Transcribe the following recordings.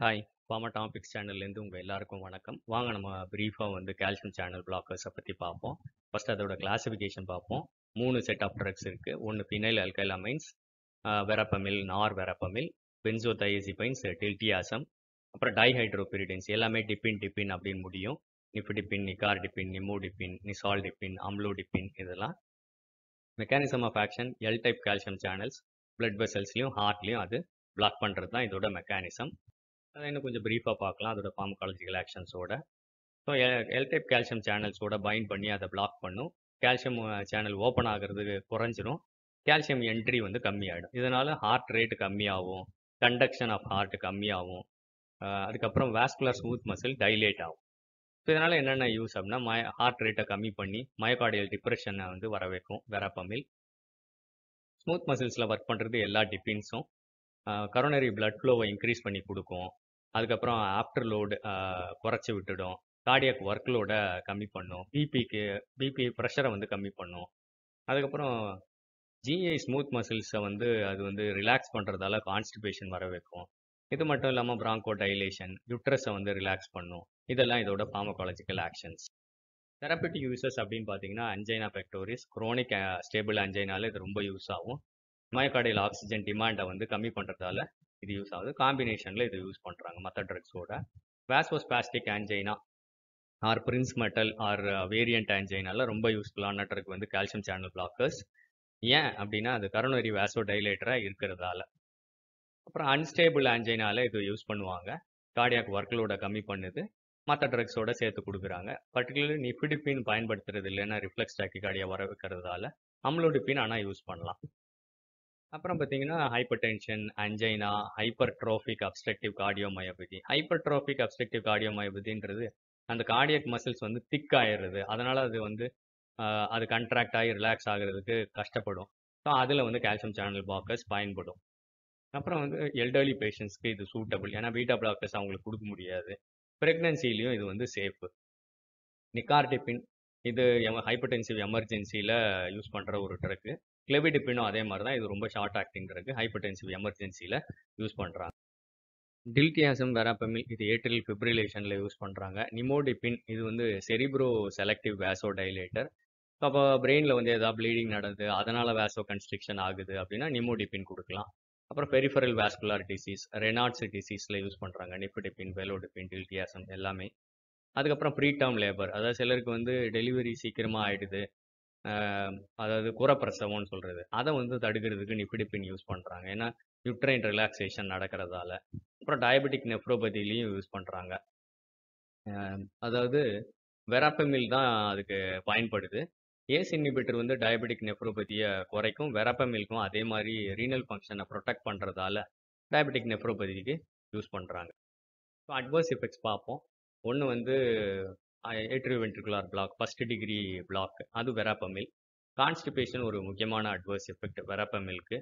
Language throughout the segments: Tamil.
ஹாய் பாமா டாபிக்ஸ் சேனல்லேருந்து உங்கள் எல்லாருக்கும் வணக்கம் வாங்க நம்ம ப்ரீஃபாக வந்து கால்சியம் சேனல் பிளாக்கர்ஸை பற்றி பார்ப்போம் ஃபஸ்ட் அதோட கிளாஸிஃபிகேஷன் பார்ப்போம் மூணு செட் ஆஃப் ட்ரக்ஸ் இருக்குது ஒன்று பினைல் அல்கைல் அமைன்ஸ் வெரப்பமில் நார் வெரப்பமில் பென்சோ பைன்ஸ் டில்டியாசம் அப்புறம் டைஹைட்ரோபிரிடின்ஸ் எல்லாமே டிப்பின் டிப்பின் அப்படின்னு முடியும் நிஃபிடிப்பின் நிசால் டிப்பின் அம்லோ டிப்பின் இதெல்லாம் mechanism of action L type calcium channels blood வெசல்ஸ்லையும் ஹார்ட்லேயும் அது பிளாக் பண்ணுறது தான் இதோட மெக்கானிசம் இன்னும் கொஞ்சம் ப்ரீஃபாக பார்க்கலாம் அதோட ஃபார்மகாலஜிக்கல் ஆக்ஷன்ஸோட ஸோ எல் டைப் கால்சியம் சேனல்ஸோட பைண்ட் பண்ணி அதை பிளாக் பண்ணும் கால்சியம் சேனல் ஓப்பன் ஆகிறது குறைஞ்சிரும் கால்சியம் என்ட்ரி வந்து கம்மியாகிடும் இதனால் ஹார்ட் ரேட்டு கம்மியாகும் கண்டக்ஷன் ஆஃப் ஹார்ட் கம்மியாகும் அதுக்கப்புறம் வேஸ்குலர் ஸ்மூத் மசில் டைலேட் ஆகும் ஸோ இதனால் என்னென்ன யூஸ் அப்படின்னா மய ஹார்ட் ரேட்டை கம்மி பண்ணி மயக்காடியல் டிப்ரெஷனை வந்து வர வைக்கும் வெரப்பமில் ஸ்மூத் மசில்ஸில் ஒர்க் பண்ணுறது எல்லா டிப்பின்ஸும் கரோனரி பிளட் ஃப்ளோவை இன்க்ரீஸ் பண்ணி கொடுக்கும் அதுக்கப்புறம் ஆஃப்டர் லோடு குறைச்சி விட்டுடும் கார்டியாக் லோடை கம்மி பண்ணும் பிபிக்கு பிபி ப்ரெஷரை வந்து கம்மி பண்ணும் அதுக்கப்புறம் ஜிஐ ஸ்மூத் மசில்ஸை வந்து அது வந்து ரிலாக்ஸ் பண்ணுறதால கான்ஸ்டிபேஷன் வர வைக்கும் இது மட்டும் இல்லாமல் பிராங்கோ டைலேஷன் யுட்ரஸை வந்து ரிலாக்ஸ் பண்ணும் இதெல்லாம் இதோட ஃபார்மகாலஜிக்கல் ஆக்ஷன்ஸ் தெரப்பிட்டிக் யூசஸ் அப்படின்னு பார்த்தீங்கன்னா அஞ்சைனா பெக்டோரிஸ் குரோனிக் ஸ்டேபிள் அஞ்சைனால இது ரொம்ப யூஸ் ஆகும் மயக்காடையில் ஆக்சிஜன் டிமாண்டை வந்து கம்மி பண்ணுறதால இது யூஸ் ஆகுது காம்பினேஷனில் இது யூஸ் பண்ணுறாங்க மற்ற ட்ரக்ஸோட classic angina or Prinzmetal or variant ஆன்ஜைனால ரொம்ப யூஸ்ஃபுல்லான ட்ரக் வந்து கால்சியம் சேனல் பிளாக்கர்ஸ் ஏன் அப்படின்னா அது கரோனரி வேசோ டைலேட்டராக இருக்கிறதால அப்புறம் அன்ஸ்டேபிள் ஆன்ஜைனால இது யூஸ் பண்ணுவாங்க கார்டியாக் ஒர்க்லோட கம்மி பண்ணுது மற்ற ட்ரக்ஸோட சேர்த்து கொடுக்குறாங்க பர்டிகுலர்லி நிஃபிடிபின் பயன்படுத்துறது இல்லைன்னா ரிஃப்ளெக்ஸ் டாக்கி கார்டியாக வர வைக்கிறதால அம்லோடிபின் ஆனால் யூஸ் பண்ணலாம் அப்புறம் பார்த்தீங்கன்னா, hypertension, angina hyper hypertrophic obstructive cardiomyopathy. Trophic obstructive கார்டியோமயோபதின்றது, அந்த கார்டியக் மசில்ஸ் வந்து திக் ஆயிடுறது. அதனால் அது வந்து அது கன்ட்ராக்ட் ஆகி ரிலாக்ஸ் ஆகிறதுக்கு கஷ்டப்படும். ஸோ, அதில் வந்து கால்சியம் சேனல் பாக்கர்ஸ் பயன்படும். அப்புறம் வந்து எல்டர்லி பேஷண்ட்ஸ்க்கு இது சூட்டபிள். ஏன்னா, பீட்டா பிளாக்கர்ஸ் அவங்களுக்கு கொடுக்க முடியாது. ப்ரெக்னென்சிலையும் இது வந்து சேஃப். நிக்கார்டிப்பின் இது எம ஹைப்பர்டென்சிவ் எமர்ஜென்சியில் யூஸ் பண்ணுற ஒரு ட்ரக்கு கிளெவிடிப்பினும் அதே மாதிரி தான் இது ரொம்ப ஷார்ட் ஆக்டிங் இருக்கு ஹைப்பர்டென்சிவ் எமர்ஜென்சியில் யூஸ் பண்ணுறாங்க டில்டியாசம் வெராப்பமில் இது ஏற்றில் ஃபிப்ரிலேஷனில் யூஸ் பண்ணுறாங்க நிமோடிப்பின் இது வந்து செரிப்ரோ செலக்டிவ் வேசோ டைலேட்டர் அப்போ பிரெயினில் வந்து எதாவது ப்ளீடிங் நடந்து அதனால் வேசோ கன்ஸ்ட்ரிக்ஷன் ஆகுது அப்படின்னா நிமோடிப்பின் கொடுக்கலாம் அப்புறம் பெரிஃபரல் வேஸ்குலார் டிசீஸ் ரெனாட்ஸ் டிசீஸில் யூஸ் பண்ணுறாங்க நிப்பிடிப்பின் வெலோடிப்பின் டில்டியாசம் எல்லாமே அதுக்கப்புறம் ப்ரீ டேர்ம் லேபர் அதாவது சிலருக்கு வந்து டெலிவரி சீக்கிரமாக ஆகிடுது அதாவது குறப்பிரசவம்னு சொல்கிறது அதை வந்து தடுக்கிறதுக்கு நிப்பிடிப்பின் யூஸ் பண்ணுறாங்க ஏன்னா யூட்ரைன் ரிலாக்ஸேஷன் நடக்கிறதால அப்புறம் டயபெட்டிக் நெஃப்ரோபதிலையும் யூஸ் பண்ணுறாங்க அதாவது வெராப்பமில் தான் அதுக்கு பயன்படுது ஏசி இன்ஹிபிட்டர் வந்து டயபெட்டிக் நெஃப்ரோபதியை குறைக்கும் வெராப்பமில்க்கும் அதே மாதிரி ரீனல் ஃபங்க்ஷனை ப்ரொடெக்ட் பண்ணுறதால டயபெட்டிக் நெஃப்ரோபதிக்கு யூஸ் பண்ணுறாங்க இப்போ அட்வர்ஸ் எஃபெக்ட்ஸ் பார்ப்போம் ஒன்று வந்து atrio ventricular block first degree block அது வெராப்பமில் கான்ஸ்டிபேஷன் ஒரு முக்கியமான அட்வர்ஸ் எஃபெக்ட் வெராப்பமில்க்கு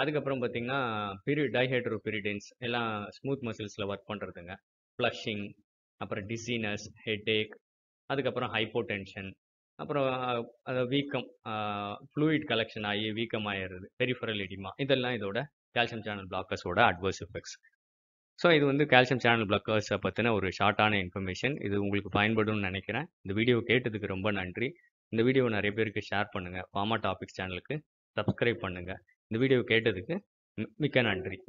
அதுக்கப்புறம் பார்த்திங்கன்னா பிரி டைஹைட்ரோ பிரிடென்ஸ் எல்லாம் ஸ்மூத் மசில்ஸில் ஒர்க் பண்ணுறதுங்க ஃப்ளஷிங் அப்புறம் டிசீனஸ் ஹெட்டேக் அதுக்கப்புறம் டென்ஷன் அப்புறம் அது வீக்கம் ஃப்ளூயிட் கலெக்ஷன் ஆகி வீக்கம் ஆயிடுறது பெரிஃபரல் இடிமா இதெல்லாம் இதோட கால்சியம் சேனல் பிளாக்கர்ஸோட அட்வர்ஸ் எஃபெக்ட்ஸ் ஸோ இது வந்து கால்சியம் சேனல் பிளக்கர்ஸை பற்றின ஒரு ஷார்ட்டான இன்ஃபர்மேஷன் இது உங்களுக்கு பயன்படும்னு நினைக்கிறேன் இந்த வீடியோ கேட்டதுக்கு ரொம்ப நன்றி இந்த வீடியோ நிறைய பேருக்கு ஷேர் பண்ணுங்கள் ஃபார்மா டாபிக்ஸ் சேனலுக்கு சப்ஸ்கிரைப் பண்ணுங்கள் இந்த வீடியோ கேட்டதுக்கு மிக்க நன்றி